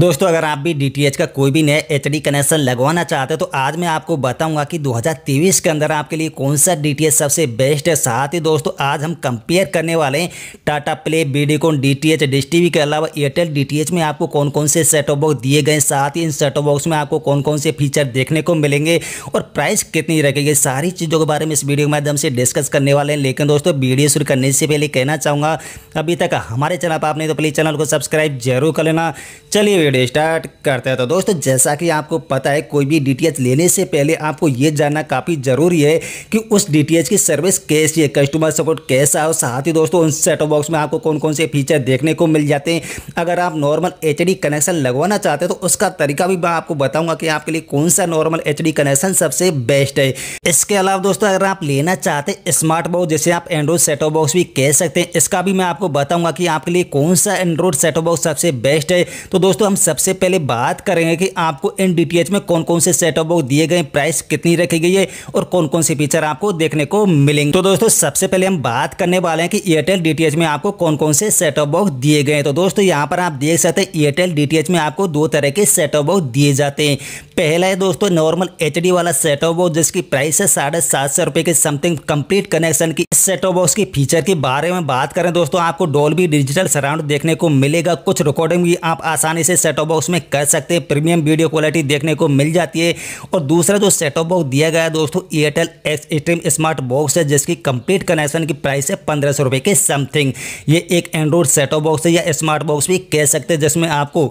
दोस्तों अगर आप भी डी का कोई भी नया डी कनेक्शन लगवाना चाहते हो तो आज मैं आपको बताऊंगा कि 2023 के अंदर आपके लिए कौन सा डी सबसे बेस्ट है साथ ही दोस्तों आज हम कंपेयर करने वाले हैं Tata Play Videocon DTH Dish TV के अलावा एयरटेल एच में आपको कौन कौन से सेट ऑफ बॉक्स दिए गए साथ ही इन ऑफ बॉक्स में आपको कौन कौन से फीचर देखने को मिलेंगे और प्राइस कितनी रखेगी सारी चीज़ों के बारे में इस वीडियो के माध्यम से डिस्कस करने वाले हैं लेकिन दोस्तों वीडियो शुरू करने से पहले कहना चाहूँगा अभी तक हमारे चैनल पर आपने तो प्लीज़ चैनल को सब्सक्राइब जरूर कर लेना चलिए वीडियो स्टार्ट करते हैं तो दोस्तों जैसा कि आपको पता है कोई भी डीटीएच लेने से पहले आपको ये जानना काफ़ी ज़रूरी है कि उस डीटीएच की सर्विस कैसी है कस्टमर सपोर्ट कैसा है और साथ ही दोस्तों उन सेटो बॉक्स में आपको कौन कौन से फीचर देखने को मिल जाते हैं अगर आप नॉर्मल एच कनेक्शन लगवाना चाहते हैं तो उसका तरीका भी मैं आपको बताऊँगा कि आपके लिए कौन सा नॉर्मल एच कनेक्शन सबसे बेस्ट है इसके अलावा दोस्तों अगर आप लेना चाहते स्मार्ट बॉक्स जैसे आप एंड्रॉइड सेटो बॉक्स भी कह सकते हैं इसका भी मैं आपको बताऊँगा कि आपके लिए कौन सा एंड्रॉइड सेटो बॉक्स सबसे बेस्ट है तो दोस्तों हम सबसे पहले बात करेंगे कि आपको इन डीटीएच में कौन कौन से सेट ऑफ बॉक्स दिए गए प्राइस कितनी रखी गई है और कौन कौन से फीचर आपको देखने को मिलेंगे तो दोस्तों सबसे पहले हम बात करने वाले हैं कि एयरटेल डी में आपको कौन कौन से सेट ऑफ बॉक्स दिए गए तो दोस्तों यहाँ पर आप देख सकते हैं एयरटेल डी में आपको दो तरह के सेट ऑफ बॉक्स दिए जाते हैं पहला है दोस्तों नॉर्मल एच वाला सेट ऑफ बॉक्स जिसकी प्राइस है साढ़े सात सौ रुपये के समथिंग कंप्लीट कनेक्शन की सेट ऑफ बॉक्स की फीचर के बारे में बात करें दोस्तों आपको डॉल्बी डिजिटल सराउंड देखने को मिलेगा कुछ रिकॉर्डिंग भी आप आसानी से ऑफ बॉक्स में कर सकते हैं प्रीमियम वीडियो क्वालिटी देखने को मिल जाती है और दूसरा जो ऑफ बॉक्स दिया गया दोस्तों एयरटेल एक्सट्रीम स्मार्ट बॉक्स है जिसकी कंप्लीट कनेक्शन की प्राइस है पंद्रह सौ के समथिंग ये एक एंड्रॉयड सेटअप बॉक्स है या स्मार्ट बॉक्स भी कह सकते हैं जिसमें आपको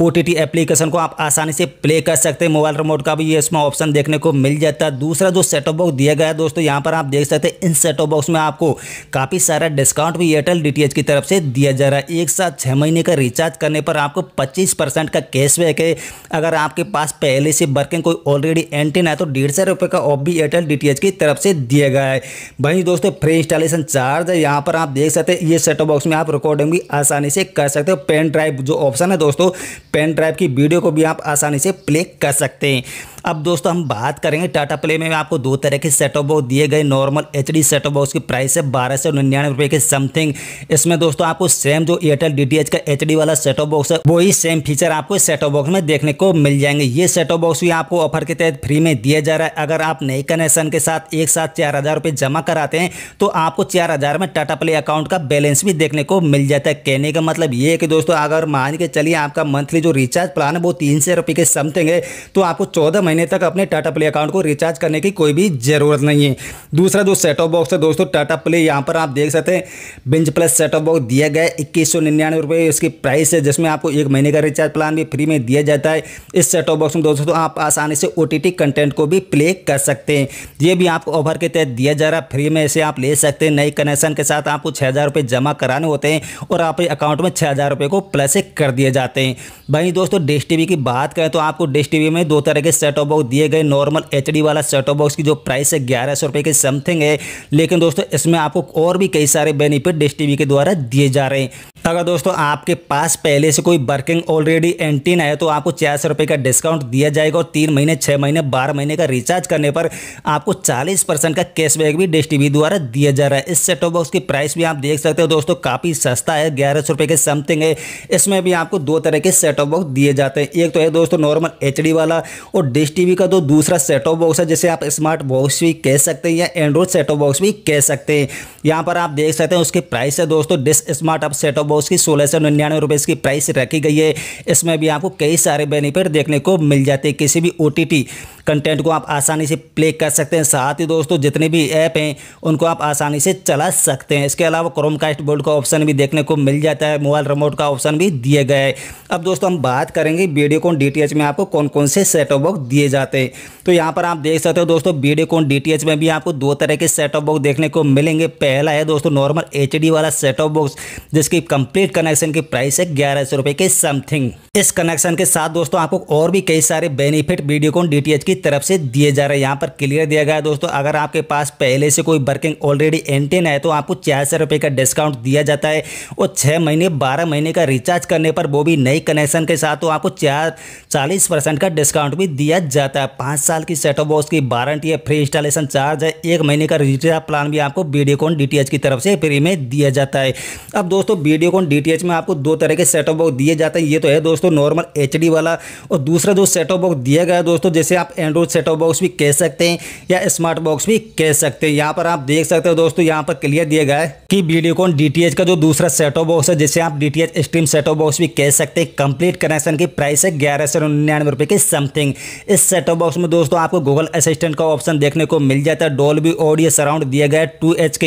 ओ एप्लीकेशन को आप आसानी से प्ले कर सकते हैं मोबाइल रिमोट का भी ये इसमें ऑप्शन देखने को मिल जाता है दूसरा जो ऑफ बॉक्स दिया गया दोस्तों यहाँ पर आप देख सकते हैं इन ऑफ बॉक्स में आपको काफ़ी सारा डिस्काउंट भी एयरटेल डी की तरफ से दिया जा रहा है एक साथ छः महीने का रिचार्ज करने पर आपको पच्चीस परसेंट का कैशबैक है अगर आपके पास पहले से वर्किंग कोई ऑलरेडी एंटीन है तो डेढ़ सौ रुपये का ऑफ भी एयरटेल डी की तरफ से दिया गया है वहीं दोस्तों फ्री इंस्टॉलेशन चार्ज है यहाँ पर आप देख सकते हैं ये सेटअप बॉक्स में आप रिकॉर्डिंग भी आसानी से कर सकते हो पेन ड्राइव जो ऑप्शन है दोस्तों पेन ड्राइव की वीडियो को भी आप आसानी से प्ले कर सकते हैं अब दोस्तों हम बात करेंगे टाटा प्ले में आपको दो तरह के सेटअप बॉक्स दिए गए normal H D setup box की प्राइस है बारह सौ निन्यानवे रुपये के समथिंग इसमें दोस्तों आपको सेम जो एयरटेल डी का एच वाला सेटअप बॉक्स है वही सेम फीचर आपको सेटअप बॉक्स में देखने को मिल जाएंगे ये सेटअप बॉक्स भी आपको ऑफर के तहत फ्री में दिया जा रहा है अगर आप नए कनेक्शन के साथ एक साथ चार हज़ार रुपये जमा कराते हैं तो आपको चार हज़ार में टाटा प्ले अकाउंट का बैलेंस भी देखने को मिल जाता है कहने का मतलब ये है कि दोस्तों अगर मान के चलिए आपका मंथली जो रिचार्ज प्लान है वो तीन सौ रुपये के समथिंग है तो आपको चौदह महीने तक अपने टाटा प्ले अकाउंट को रिचार्ज करने की कोई भी ज़रूरत नहीं है दूसरा जो सेट ऑफ बॉक्स है दोस्तों टाटा प्ले यहाँ पर आप देख सकते हैं binge plus set of box दिया गया इक्कीस सौ निन्यानवे रुपये इसकी प्राइस है जिसमें आपको एक महीने का रिचार्ज प्लान भी फ्री में दिया जाता है इस सेट ऑफ बॉक्स में दोस्तों आप आसानी से ओ कंटेंट को भी प्ले कर सकते हैं ये भी आपको ऑफर के तहत दिया जा रहा है फ्री में इसे आप ले सकते हैं नई कनेक्शन के साथ आपको छः हज़ार रुपये जमा कराने होते हैं और आपके अकाउंट में छः हज़ार रुपये को प्लस कर दिए जाते हैं वहीं दोस्तों डिश टी की बात करें तो आपको डिश टी में दो तरह के सेट सेटो बॉक्स दिए गए नॉर्मल एच वाला सेटो बॉक्स की जो प्राइस है ग्यारह सौ रुपये के समथिंग है लेकिन दोस्तों इसमें आपको और भी कई सारे बेनिफिट डिश टी के द्वारा दिए जा रहे हैं अगर दोस्तों आपके पास पहले से कोई वर्किंग ऑलरेडी एंटीन है तो आपको छियासी रुपये का डिस्काउंट दिया जाएगा और तीन महीने छः महीने बारह महीने का रिचार्ज करने पर आपको चालीस परसेंट का कैशबैक भी डिश वी द्वारा दिया जा रहा है इस सेटॉप बॉक्स की प्राइस भी आप देख सकते हो दोस्तों काफ़ी सस्ता है ग्यारह सौ के समथिंग है इसमें भी आपको दो तरह के सेटो बॉक्स दिए जाते हैं एक तो है दोस्तों नॉर्मल एच वाला और डिश टी का तो दूसरा सेटो बॉक्स है जिसे आप स्मार्ट बॉक्स भी कह सकते हैं या एंड्रॉइड सेटॉप बॉक्स भी कह सकते हैं यहाँ पर आप देख सकते हैं उसकी प्राइस है दोस्तों डिस स्मार्ट आप सेटो बॉक्स उसकी सोलह सौ निन्यानवे रुपये इसकी प्राइस रखी गई है इसमें भी आपको कई सारे बेनिफिट देखने को मिल जाते हैं किसी भी ओ कंटेंट को आप आसानी से प्ले कर सकते हैं साथ ही दोस्तों जितने भी ऐप हैं उनको आप आसानी से चला सकते हैं इसके अलावा कास्ट बोर्ड का ऑप्शन भी देखने को मिल जाता है मोबाइल रिमोट का ऑप्शन भी दिए गए है अब दोस्तों हम बात करेंगे वीडियोकॉन डी में आपको कौन कौन से सेटअप बॉक्स दिए जाते हैं तो यहाँ पर आप देख सकते हो दोस्तों वीडियोकॉन डी में भी आपको दो तरह के सेटअप बॉक्स देखने को मिलेंगे पहला है दोस्तों नॉर्मल एच वाला सेटअप बॉक्स जिसकी कंप्लीट कनेक्शन की प्राइस है ग्यारह सौ के समथिंग इस कनेक्शन के साथ दोस्तों आपको और भी कई सारे बेनिफिट वीडियोकॉन डी की तरफ से दिए जा रहे हैं यहाँ पर क्लियर दिया गया है दोस्तों अगर आपके पास पहले से कोई वर्किंग ऑलरेडी एंटेन है तो आपको छियासठ रुपये का डिस्काउंट दिया जाता है और छः महीने बारह महीने का रिचार्ज करने पर वो भी नई कनेक्शन के साथ तो आपको चार चालीस परसेंट का डिस्काउंट भी दिया जाता है पाँच साल की सेटअप बॉक्स की वारंटी है फ्री इंस्टॉलेशन चार्ज है एक महीने का रिचार्ज प्लान भी आपको वीडियोकॉन डी की तरफ से फ्री में दिया जाता है अब दोस्तों वीडियोकॉन डी में आपको दो तरह के सेटअप बॉक्स दिए जाते हैं ये तो है दोस्तों नॉर्मल एच वाला और दूसरा जो सेटअप बॉक्स दिया गया दोस्तों जैसे आप एंड्रॉइड सेटअप बॉक्स भी कह सकते हैं या स्मार्ट बॉक्स भी कह सकते हैं यहाँ पर आप देख सकते हो दोस्तों यहाँ पर क्लियर दिया गया है कि वीडियोकॉन डी का जो दूसरा सेटअप बॉक्स है जिसे आप डी स्ट्रीम सेटअप बॉक्स भी कह सकते हैं कंप्लीट कनेक्शन की प्राइस है ग्यारह सौ निन्यानवे रुपये की समथिंग इस सेटअप बॉक्स में दोस्तों आपको गूगल असिस्टेंट का ऑप्शन देखने को मिल जाता है डोल ऑडियो सराउंड दिया गया है टू एच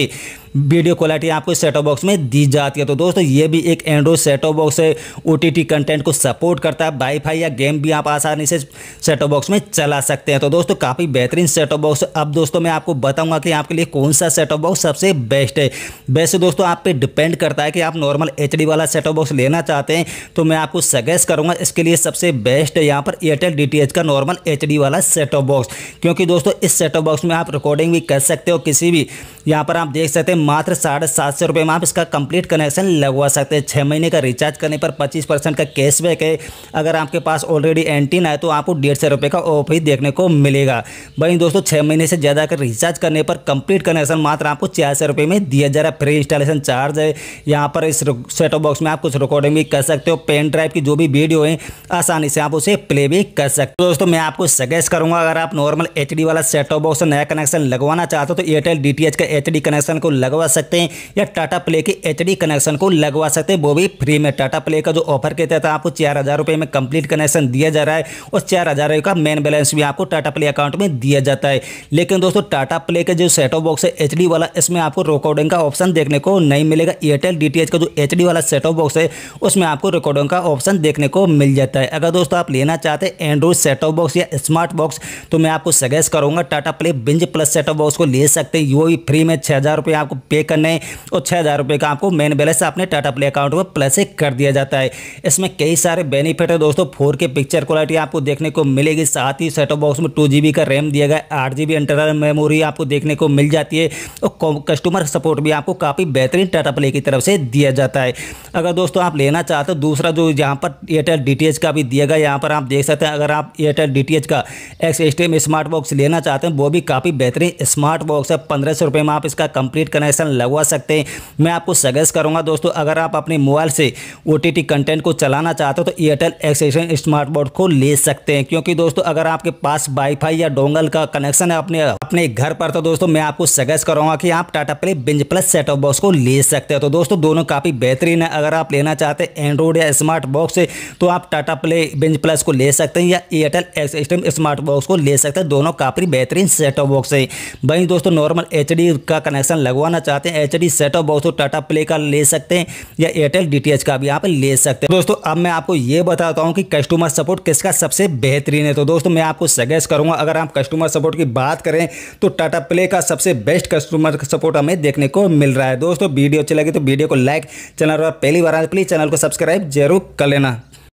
वीडियो क्वालिटी आपको सेटो बॉक्स में दी जाती है तो दोस्तों ये भी एक एंड्रॉइड सेटो बॉक्स है ओ कंटेंट को सपोर्ट करता है वाईफाई या गेम भी आप आसानी से सेटो बॉक्स में चला सकते हैं तो दोस्तों काफ़ी बेहतरीन सेटो बॉक्स अब दोस्तों मैं आपको बताऊंगा कि आपके लिए कौन सा सेटो बॉक्स सबसे बेस्ट है वैसे दोस्तों आप पे डिपेंड करता है कि आप नॉर्मल एच वाला सेटो बॉक्स लेना चाहते हैं तो मैं आपको सजेस्ट करूँगा इसके लिए सबसे बेस्ट है यहाँ पर एयरटेल डी का नॉर्मल एच वाला सेटो बॉक्स क्योंकि दोस्तों इस सेटो बॉक्स में आप रिकॉर्डिंग भी कर सकते हो किसी भी यहाँ पर आप देख सकते हैं मात्र साढ़े सात सौ रुपये में आप इसका कंप्लीट कनेक्शन लगवा सकते हैं छः महीने का रिचार्ज करने पर पच्चीस परसेंट का कैशबैक है अगर आपके पास ऑलरेडी एंटीन है तो आपको डेढ़ सौ रुपये का ऑफ ही देखने को मिलेगा वहीं दोस्तों छः महीने से ज़्यादा का रिचार्ज करने पर कंप्लीट कनेक्शन मात्र आपको सौ रुपये में दिया जा रहा है फ्री इंस्टॉलेशन चार्ज है यहाँ पर इस सेटो बॉक्स में आप कुछ रिकॉर्डिंग भी कर सकते हो पेन ड्राइव की जो भी वीडियो है आसानी से आप उसे प्ले भी कर सकते हो दोस्तों मैं आपको सजेस्ट करूँगा अगर आप नॉर्मल एच वाला सेटो बॉक्स नया कनेक्शन लगवाना चाहते हो तो एयरटेल डी का एच कनेक्शन को लगवा सकते हैं या टाटा प्ले के एच कनेक्शन को लगवा सकते हैं वो भी फ्री में टाटा प्ले का जो ऑफर के तहत आपको चार हज़ार रुपये में कंप्लीट कनेक्शन दिया जा रहा है और चार हज़ार रुपये का मेन बैलेंस भी आपको टाटा प्ले अकाउंट में दिया जाता है लेकिन दोस्तों टाटा प्ले के जो ऑफ बॉक्स है एच वाला इसमें आपको रिकॉर्डिंग का ऑप्शन देखने को नहीं मिलेगा एयरटेल डी का जो एच वाला ऑफ बॉक्स है उसमें आपको रिकॉर्डिंग का ऑप्शन देखने को मिल जाता है अगर दोस्तों आप लेना चाहते हैं एंड्रॉइड ऑफ बॉक्स या स्मार्ट बॉक्स तो मैं आपको सजेस्ट करूँगा Tata Play binge plus of box को ले सकते हैं वो भी फ्री मंथली में छः हज़ार रुपये आपको पे करने हैं और छः हज़ार रुपये का आपको मेन बैलेंस अपने टाटा प्ले अकाउंट में प्लस एक कर दिया जाता है इसमें कई सारे बेनिफिट है दोस्तों फोर के पिक्चर क्वालिटी आपको देखने को मिलेगी साथ ही सेटअप बॉक्स में टू जी का रैम दिया गया आठ जी इंटरनल मेमोरी आपको देखने को मिल जाती है और कस्टमर सपोर्ट भी आपको काफ़ी बेहतरीन टाटा प्ले की तरफ से दिया जाता है अगर दोस्तों आप लेना चाहते हो दूसरा जो यहाँ पर एयरटेल डी का भी दिया गया यहाँ पर आप देख सकते हैं अगर आप एयरटेल डी का एक्स स्टेम स्मार्ट बॉक्स लेना चाहते हैं वो भी काफ़ी बेहतरीन स्मार्ट बॉक्स है पंद्रह सौ रुपये में आप इसका कंप्लीट कनेक्शन लगवा सकते हैं मैं आपको सजेस्ट करूंगा दोस्तों अगर आप अपने मोबाइल से ओ कंटेंट को चलाना चाहते हो तो एयरटेल एक्सेशन स्मार्ट बोर्ड को ले सकते हैं क्योंकि दोस्तों अगर आपके पास वाईफाई या डोंगल का कनेक्शन है अपने अपने घर पर तो दोस्तों मैं आपको सजेस्ट करूंगा कि आप Tata Play binge plus set of box को ले सकते हैं तो दोस्तों दोनों काफ़ी बेहतरीन है अगर आप लेना चाहते हैं एंड्रॉयड या स्मार्ट बॉक्स से तो आप टाटा प्ले बिंज प्लस को ले सकते हैं या एयरटेल एक्सटेम स्मार्ट बॉक्स को ले सकते हैं दोनों काफ़ी बेहतरीन सेट ऑफ बॉक्स है वहीं दोस्तों नॉर्मल एच का कनेक्शन लगवाना चाहते हैं एच डी सेटअप बॉक्स तो टाटा प्ले का ले सकते हैं या एयरटेल डी का भी यहाँ पर ले सकते हैं तो दोस्तों अब मैं आपको ये बताता हूँ कि कस्टमर सपोर्ट किसका सबसे बेहतरीन है तो दोस्तों मैं आपको सजेस्ट करूँगा अगर आप कस्टमर सपोर्ट की बात करें तो टाटा प्ले का सबसे बेस्ट कस्टमर सपोर्ट हमें देखने को मिल रहा है दोस्तों वीडियो अच्छी लगी तो वीडियो को लाइक चैनल पर पहली बार प्लीज़ तो चैनल को सब्सक्राइब जरूर कर लेना